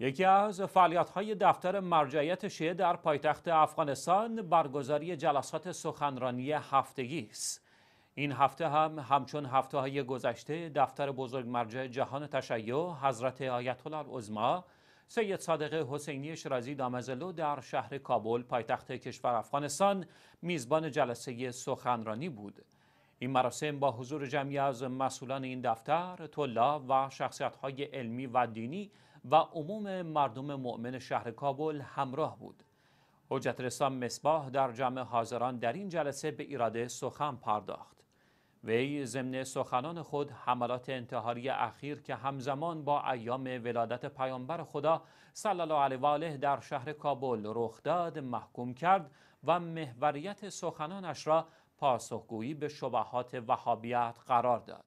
یکی از های دفتر مرجعیت شیعه در پایتخت افغانستان برگزاری جلسات سخنرانی هفتگی است. این هفته هم همچون هفته های گذشته دفتر بزرگ مرجع جهان تشیع حضرت آیت الله سید صادق حسینی شرازی دامزلو در شهر کابل پایتخت کشور افغانستان میزبان جلسه سخنرانی بود. این مراسم با حضور جمعی از مسئولان این دفتر، طلاب و شخصیت‌های علمی و دینی و عموم مردم مؤمن شهر کابل همراه بود. حجت رسام مصباح در جمع حاضران در این جلسه به ایراده سخن پرداخت. وی ضمن سخنان خود حملات انتحاری اخیر که همزمان با ایام ولادت پیامبر خدا صلی الله علیه و آله در شهر کابل رخ داد محکوم کرد و محوریت سخنانش را پاسخگویی به شبهات وهابیت قرار داد